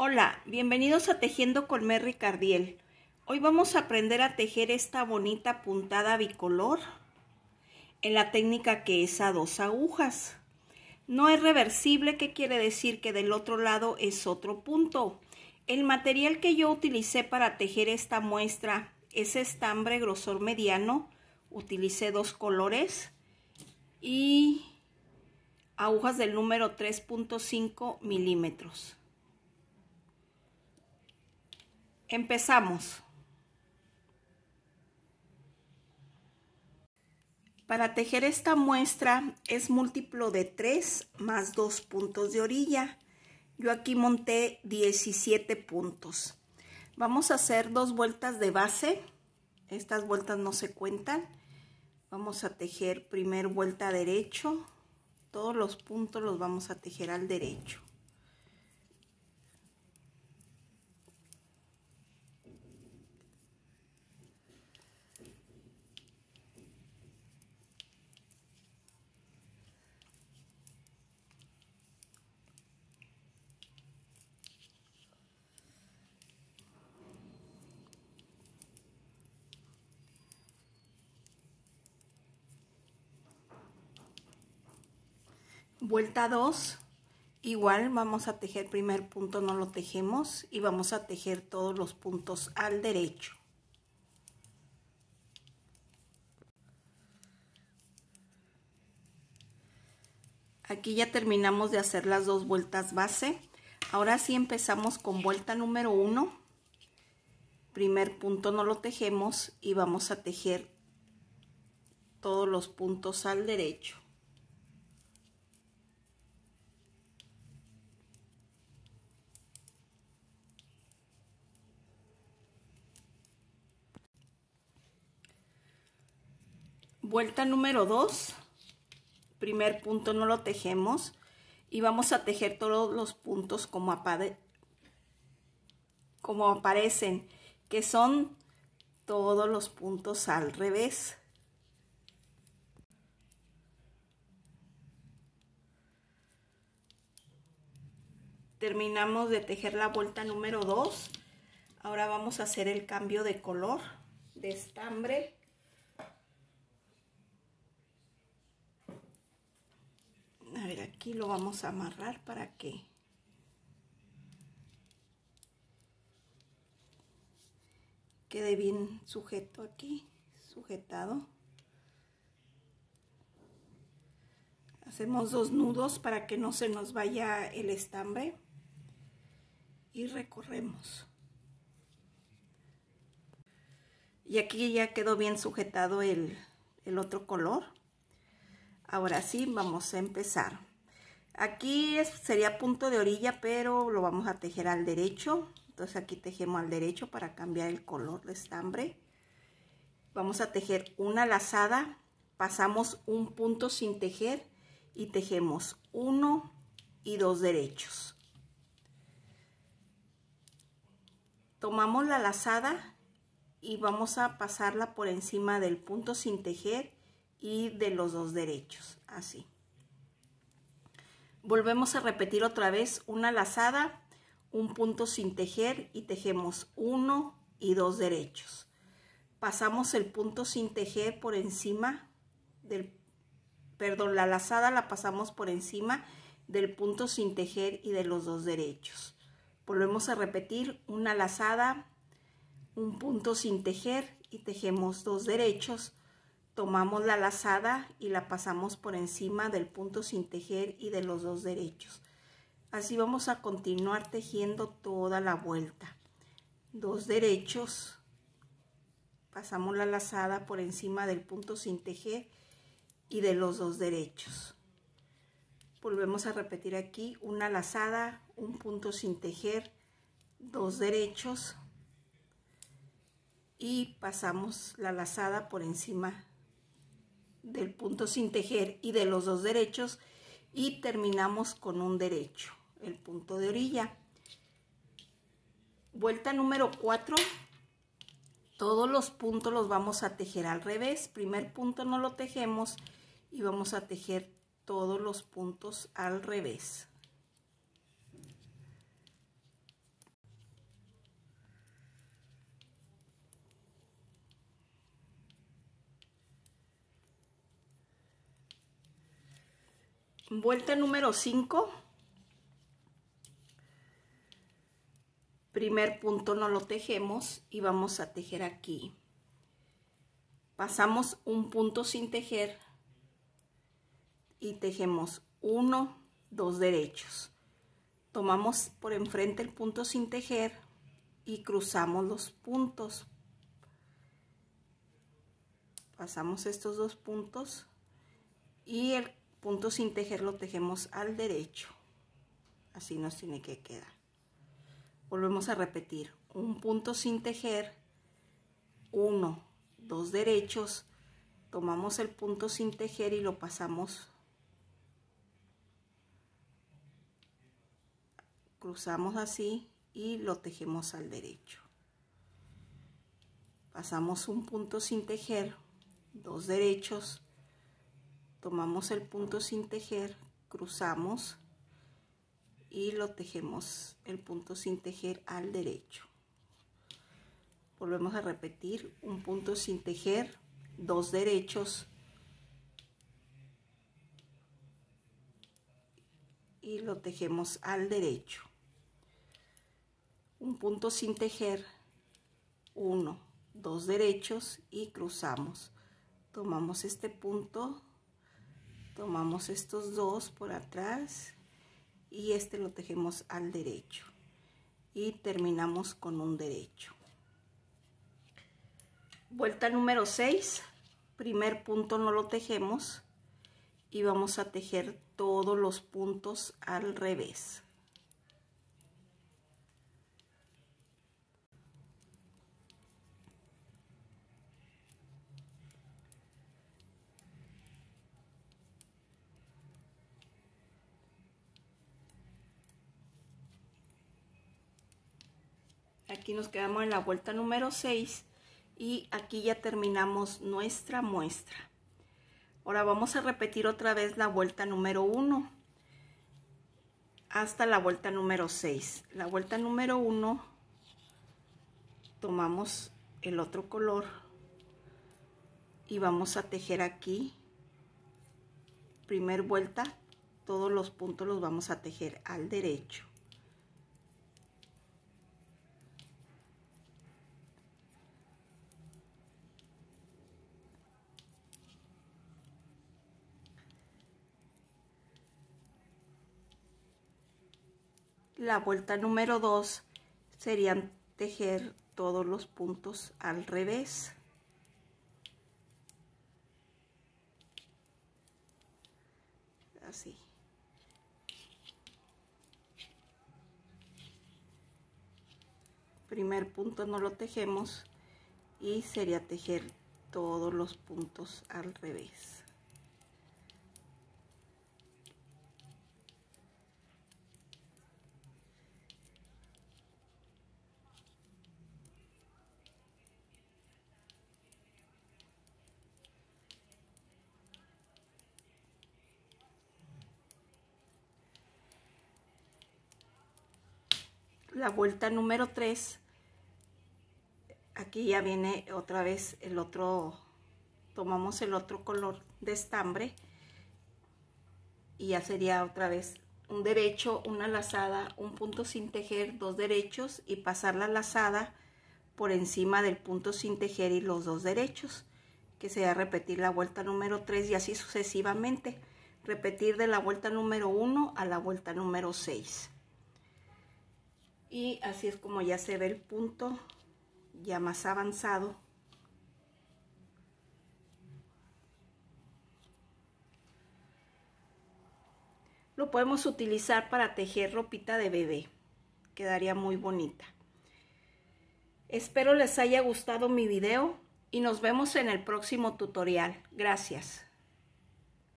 Hola, bienvenidos a Tejiendo con Ricardiel. Cardiel. Hoy vamos a aprender a tejer esta bonita puntada bicolor en la técnica que es a dos agujas. No es reversible, que quiere decir que del otro lado es otro punto. El material que yo utilicé para tejer esta muestra es estambre grosor mediano. Utilicé dos colores y agujas del número 3.5 milímetros. Empezamos. Para tejer esta muestra es múltiplo de 3 más 2 puntos de orilla. Yo aquí monté 17 puntos. Vamos a hacer dos vueltas de base. Estas vueltas no se cuentan. Vamos a tejer primer vuelta derecho. Todos los puntos los vamos a tejer al derecho. vuelta 2 igual vamos a tejer primer punto no lo tejemos y vamos a tejer todos los puntos al derecho aquí ya terminamos de hacer las dos vueltas base ahora sí empezamos con vuelta número 1 primer punto no lo tejemos y vamos a tejer todos los puntos al derecho vuelta número 2 primer punto no lo tejemos y vamos a tejer todos los puntos como, aparecen que son todos los puntos al revés terminamos de tejer la vuelta número 2 ahora vamos a hacer el cambio de color de estambre aquí lo vamos a amarrar para que quede bien sujeto aquí sujetado hacemos dos nudos para que no se nos vaya el estambre y recorremos y aquí ya quedó bien sujetado el, el otro color ahora sí vamos a empezar Aquí sería punto de orilla, pero lo vamos a tejer al derecho. Entonces aquí tejemos al derecho para cambiar el color de estambre. Vamos a tejer una lazada, pasamos un punto sin tejer y tejemos uno y dos derechos. Tomamos la lazada y vamos a pasarla por encima del punto sin tejer y de los dos derechos, así volvemos a repetir otra vez una lazada, un punto sin tejer y tejemos uno y dos derechos. Pasamos el punto sin tejer por encima del, perdón, la lazada la pasamos por encima del punto sin tejer y de los dos derechos. Volvemos a repetir una lazada, un punto sin tejer y tejemos dos derechos tomamos la lazada y la pasamos por encima del punto sin tejer y de los dos derechos. Así vamos a continuar tejiendo toda la vuelta. Dos derechos, pasamos la lazada por encima del punto sin tejer y de los dos derechos. Volvemos a repetir aquí una lazada, un punto sin tejer, dos derechos y pasamos la lazada por encima del punto sin tejer y de los dos derechos y terminamos con un derecho, el punto de orilla. Vuelta número 4, todos los puntos los vamos a tejer al revés, primer punto no lo tejemos y vamos a tejer todos los puntos al revés. vuelta número 5 primer punto no lo tejemos y vamos a tejer aquí pasamos un punto sin tejer y tejemos uno, dos derechos tomamos por enfrente el punto sin tejer y cruzamos los puntos pasamos estos dos puntos y el punto sin tejer lo tejemos al derecho así nos tiene que quedar volvemos a repetir un punto sin tejer uno, dos derechos tomamos el punto sin tejer y lo pasamos cruzamos así y lo tejemos al derecho pasamos un punto sin tejer dos derechos tomamos el punto sin tejer cruzamos y lo tejemos el punto sin tejer al derecho volvemos a repetir un punto sin tejer dos derechos y lo tejemos al derecho un punto sin tejer uno dos derechos y cruzamos tomamos este punto tomamos estos dos por atrás y este lo tejemos al derecho y terminamos con un derecho vuelta número 6 primer punto no lo tejemos y vamos a tejer todos los puntos al revés Aquí nos quedamos en la vuelta número 6 y aquí ya terminamos nuestra muestra. Ahora vamos a repetir otra vez la vuelta número 1 hasta la vuelta número 6. La vuelta número 1 tomamos el otro color y vamos a tejer aquí primer vuelta todos los puntos los vamos a tejer al derecho la vuelta número 2 serían tejer todos los puntos al revés así primer punto no lo tejemos y sería tejer todos los puntos al revés la vuelta número 3, aquí ya viene otra vez el otro, tomamos el otro color de estambre y ya sería otra vez un derecho, una lazada, un punto sin tejer, dos derechos y pasar la lazada por encima del punto sin tejer y los dos derechos, que sea repetir la vuelta número 3 y así sucesivamente, repetir de la vuelta número 1 a la vuelta número 6 y así es como ya se ve el punto ya más avanzado lo podemos utilizar para tejer ropita de bebé quedaría muy bonita espero les haya gustado mi video y nos vemos en el próximo tutorial gracias